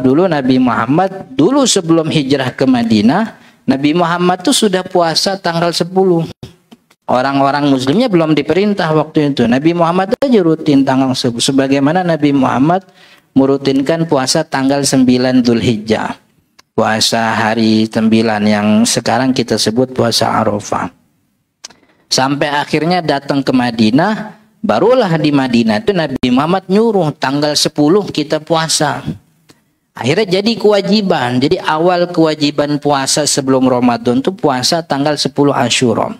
dulu Nabi Muhammad dulu sebelum hijrah ke Madinah Nabi Muhammad tuh sudah puasa tanggal 10 orang-orang muslimnya belum diperintah waktu itu Nabi Muhammad aja rutin tanggal 10 sebagaimana Nabi Muhammad merutinkan puasa tanggal 9 hijjah, puasa hari 9 yang sekarang kita sebut puasa Arafah sampai akhirnya datang ke Madinah barulah di Madinah itu Nabi Muhammad nyuruh tanggal 10 kita puasa Akhirnya jadi kewajiban. Jadi awal kewajiban puasa sebelum Ramadan itu puasa tanggal 10 Asyura.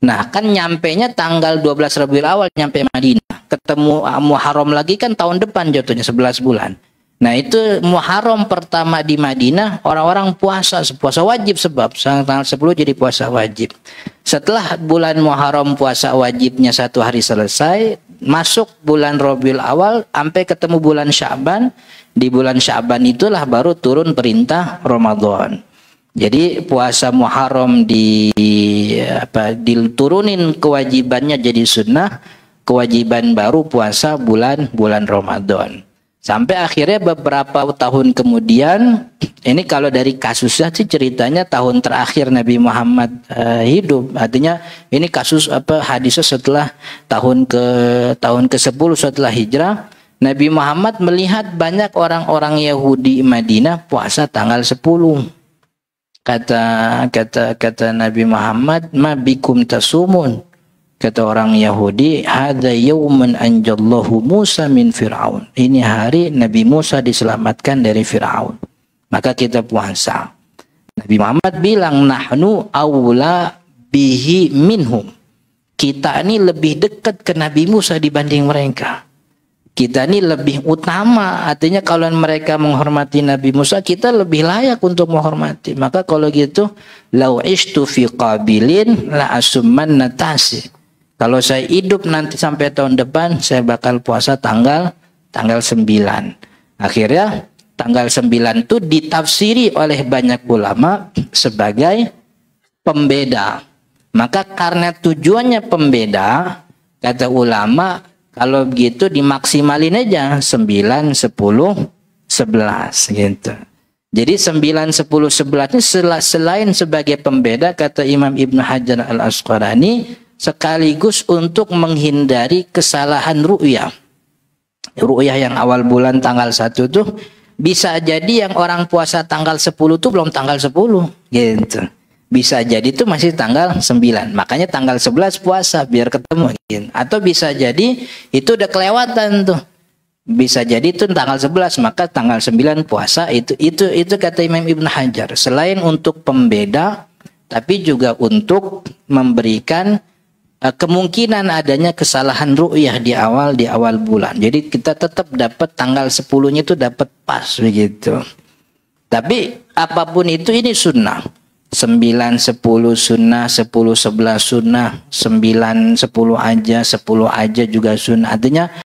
Nah, kan nyampenya tanggal 12 Rabiul Awal nyampe Madinah. Ketemu ah, Muharram lagi kan tahun depan jatuhnya 11 bulan. Nah itu Muharram pertama di Madinah orang-orang puasa puasa wajib sebab tanggal 10 jadi puasa wajib. Setelah bulan Muharram puasa wajibnya satu hari selesai, masuk bulan Robil Awal sampai ketemu bulan Syaban. Di bulan Syaban itulah baru turun perintah Ramadan. Jadi puasa Muharram di apa diturunin kewajibannya jadi sunnah, kewajiban baru puasa bulan bulan Ramadan. Sampai akhirnya beberapa tahun kemudian, ini kalau dari kasusnya sih ceritanya tahun terakhir Nabi Muhammad uh, hidup. Artinya ini kasus apa hadisnya setelah tahun ke tahun ke-10 setelah hijrah, Nabi Muhammad melihat banyak orang-orang Yahudi Madinah puasa tanggal 10. Kata kata kata Nabi Muhammad, "Ma bikum tasumun?" Kata orang Yahudi, "Hadza yauman anjallahu Musa min Firaun." Ini hari Nabi Musa diselamatkan dari Firaun. Maka kita puasa. Nabi Muhammad bilang, "Nahnu aula bihi minhum." Kita ini lebih dekat ke Nabi Musa dibanding mereka. Kita ini lebih utama, artinya kalau mereka menghormati Nabi Musa, kita lebih layak untuk menghormati. Maka kalau gitu, lau istu fi qabilin la asumman natasi kalau saya hidup nanti sampai tahun depan, saya bakal puasa tanggal tanggal 9. Akhirnya tanggal 9 itu ditafsiri oleh banyak ulama sebagai pembeda. Maka karena tujuannya pembeda, kata ulama, kalau begitu dimaksimalin aja 9, 10, 11 gitu. Jadi 9, 10, 11 ini selain sebagai pembeda, kata Imam Ibn Hajar al-Asqarani, sekaligus untuk menghindari kesalahan ru'yah. Ru'yah yang awal bulan tanggal 1 tuh bisa jadi yang orang puasa tanggal 10 tuh belum tanggal 10 gitu. Bisa jadi itu masih tanggal 9. Makanya tanggal 11 puasa biar ketemu gitu. Atau bisa jadi itu udah kelewatan tuh. Bisa jadi itu tanggal 11 maka tanggal 9 puasa itu itu itu kata Imam Ibn Hajar selain untuk pembeda tapi juga untuk memberikan Eh, kemungkinan adanya kesalahan ru'yah di awal di awal bulan. Jadi kita tetap dapat tanggal 10-nya itu dapat pas begitu. Tapi apapun itu ini sunnah. 9 10 sunnah, 10 11 sunnah, 9 10 aja, 10 aja juga sunnah. Artinya